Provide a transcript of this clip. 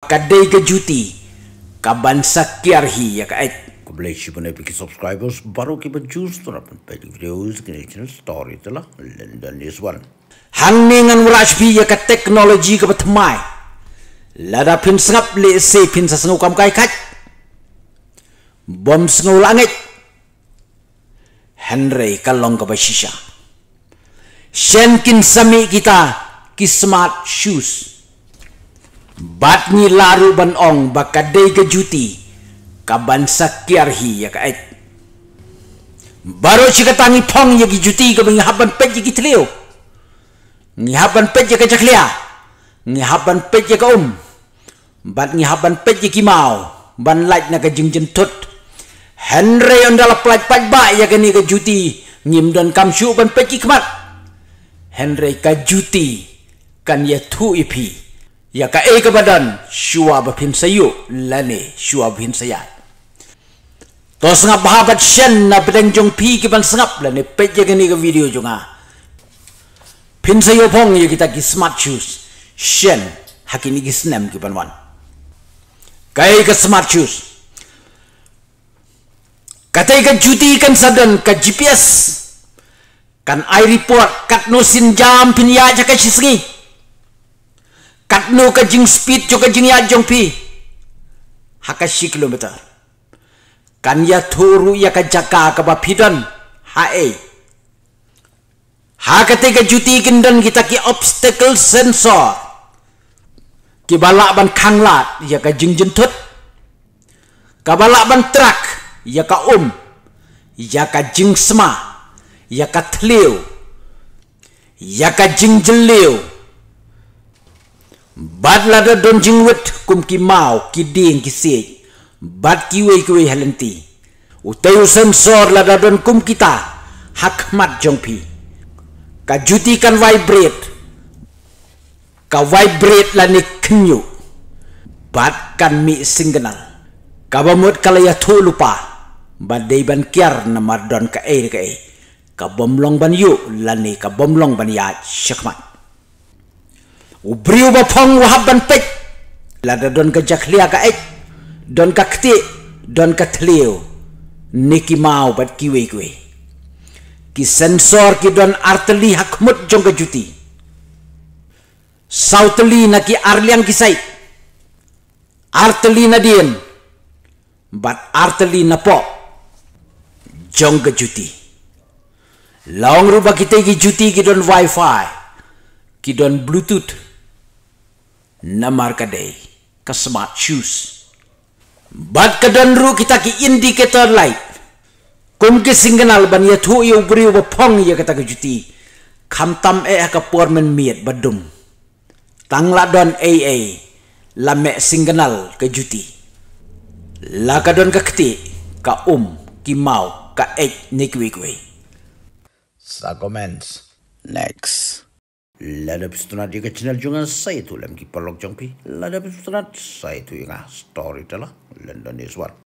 Kadai kejuti Kaban sakyarhi ya kait Kembali si pun epiki subscribers Baru kita justru Apun lah. pedi video Sekini channel story telah London is one Hang Hangningan merajbi ya ke teknologi ke petemai Lada pin sengap Lek se pin sesengu kam kai kat Bom sengu langit Henry kalong ke basisha Shenkin sami kita Kismat Kismat shoes bat ni laru ban ong bakadai ke juti kaban sakiarhi ya kaet baru si kata ni pong ya ke juti ke menghaban pet ya ke telio menghaban pet ya ke caklia menghaban pet ya ke um bat menghaban pet ya ke mau ban lait na ke jeng jentut Henry yang dalam pelat pelat baik ya kini ke juti ngim dan kamsu ban pet ya kemat Henry ke juti kan ya tu ipi. Ya ka e ka badan shua ba phim sayu lani shua bhin saya. To sanga bahabat shen na bedeng jong pi ki ban sangap lani peje ke ni ka video junga. Phim sayu phong ye kita ki smart shoes shen hakini ki snem ki ban wan. Ka e ka smart shoes. Kata ikan juti kan sadan ke GPS. Kan I report kat nosin jam pinya cakap sisngi katno ka jing speed jo ka jing ya jong pi haka shi kilometer kan ya thoru ya ka jaka ka ba phidan ha e ha ka te ka juti kindan kita ki obstacle sensor ki balak ban khanglat ya ka jing jin thut ka balak ban truck ya ka um ya ka jing sma ya ka thliu ya ka jing jin bat la da don jing wet kum ki mau ki ding ki se bat ki wei ki wei halenti u tay u sam sor la da don kum kita hak mat jong pi ka juti kan vibrate ka vibrate la ni knyu bat kan mi singnal ka ba mot kala ya tho lupa ba dei ban kyar na mar don ka e ka e ka bomlong ban yu la ni ka bomlong ban ya shakmat ubriu ba phong wa haban pek la da don ka jakhli ka ek don ka kti don ka thliu niki mau bat ki we kwe ki sensor ki don artli hakmut jong ka juti sautli na ki arliang ki sai artli na dien bat artli na po jong ka juti long ruba kita ki juti ki don wifi ki don bluetooth na markaday ka smart shoes. Bad ka danru kita ki indicator light. Kung ki signal ban ya thu yu buri wa pong ya kata ka juti. tam e ha ka porman miet badum. Tangla don a la me signal ka juti. La ka don ka kti ka um ki mau ka ek nikwikwe. Sa comments next. Lada pistonat dia ke channel jangan saya tu lem kipar jumpi Lada pistonat saya tu yang ah, story telah London Newsward.